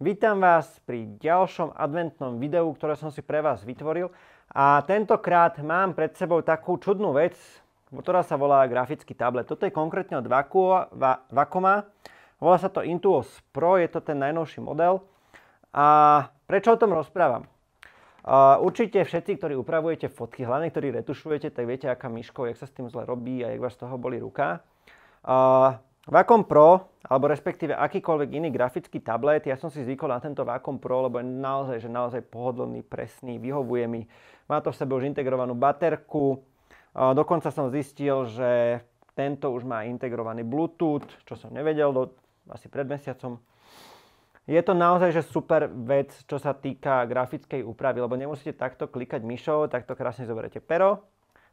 Vítam vás pri ďalšom adventnom videu, ktoré som si pre vás vytvoril. A tentokrát mám pred sebou takú čudnú vec, ktorá sa volá grafický tablet. Toto je konkrétne od Vacoma. Volá sa to Intuos Pro, je to ten najnovší model. A prečo o tom rozprávam? Určite všetci, ktorí upravujete fotky, hlavne ktorí retušujete, tak viete, aká myško, jak sa s tým zle robí a jak vás z toho boli ruka. Vacom Pro, alebo respektíve akýkoľvek iný grafický tablet, ja som si zvykol na tento Vacom Pro, lebo je naozaj, že naozaj pohodlný, presný, vyhovuje mi. Má to v sebe už integrovanú baterku, dokonca som zistil, že tento už má integrovaný Bluetooth, čo som nevedel do, asi pred mesiacom. Je to naozaj že super vec, čo sa týka grafickej úpravy, lebo nemusíte takto klikať myšou, takto krásne zoberete pero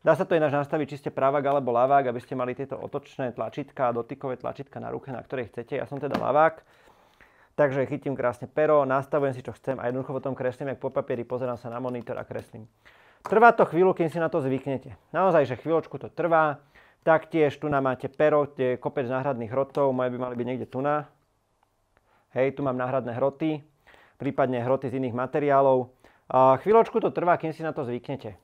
Dá sa to ináč nastaviť čiste pravák alebo lavák, aby ste mali tieto otočné tlačítka, dotykové tlačítka na ruke, na ktorej chcete. Ja som teda lavák, takže chytím krásne pero, nastavujem si, čo chcem a jednoducho potom kreslím, jak po papieri, pozerám sa na monitor a kreslím. Trvá to chvíľu, kým si na to zvyknete. Naozaj, že chvíľočku to trvá. Taktiež tu na máte pero, tie kopec náhradných hrotov, moje by mali byť niekde tu na. Hej, tu mám náhradné hroty, prípadne hroty z iných materiálov. A chvíľočku to trvá, kým si na to zvyknete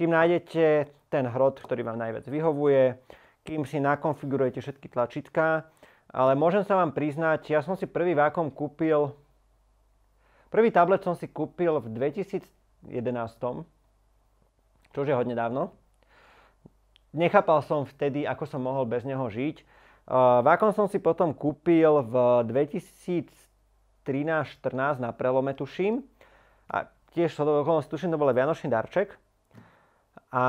kým nájdete ten hrot, ktorý vám najviac vyhovuje, kým si nakonfigurujete všetky tlačítka. Ale môžem sa vám priznať, ja som si prvý vákom kúpil, prvý tablet som si kúpil v 2011, čo už je hodne dávno. Nechápal som vtedy, ako som mohol bez neho žiť. Vákom som si potom kúpil v 2013-14 na prelome, tuším. A tiež sa do okolnosti tuším, to bol Vianočný darček. A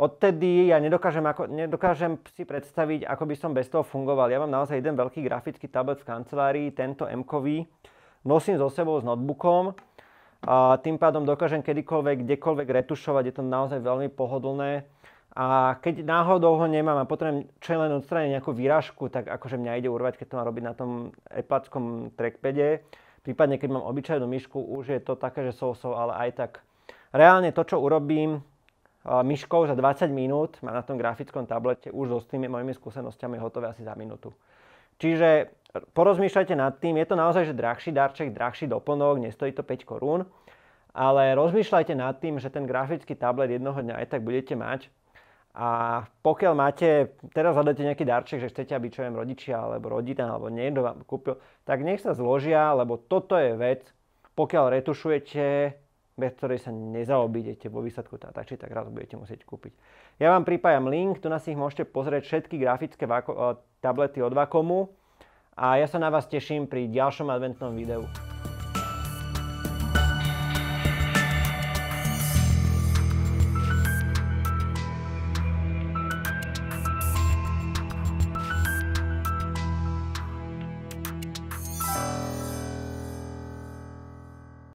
odtedy ja nedokážem, ako, nedokážem si predstaviť, ako by som bez toho fungoval. Ja mám naozaj jeden veľký grafický tablet v kancelárii, tento m nosím so sebou s notebookom a tým pádom dokážem kedykoľvek, kdekoľvek retušovať, je to naozaj veľmi pohodlné. A keď náhodou ho nemám a potrebujem čo len odstrániť nejakú výražku, tak akože mňa ide urvať, keď to mám robiť na tom epackom trackpade. Prípadne keď mám obyčajnú myšku, už je to také, že so, so ale aj tak reálne to, čo urobím, myškou za 20 minút má na tom grafickom tablete už so s tými mojimi skúsenostiami hotové asi za minútu. Čiže porozmýšľajte nad tým, je to naozaj že drahší darček, drahší doplnok, nestojí to 5 korún, ale rozmýšľajte nad tým, že ten grafický tablet jednoho dňa aj tak budete mať a pokiaľ máte, teraz hľadáte nejaký darček, že chcete, aby čo viem, rodičia alebo rodina alebo niekto vám kúpil, tak nech sa zložia, lebo toto je vec, pokiaľ retušujete bez ktorej sa nezaobídete vo výsledku, tá, tak či tak raz budete musieť kúpiť. Ja vám pripájam link, tu na si ich môžete pozrieť všetky grafické vako- eh, tablety od Vakomu a ja sa na vás teším pri ďalšom adventnom videu.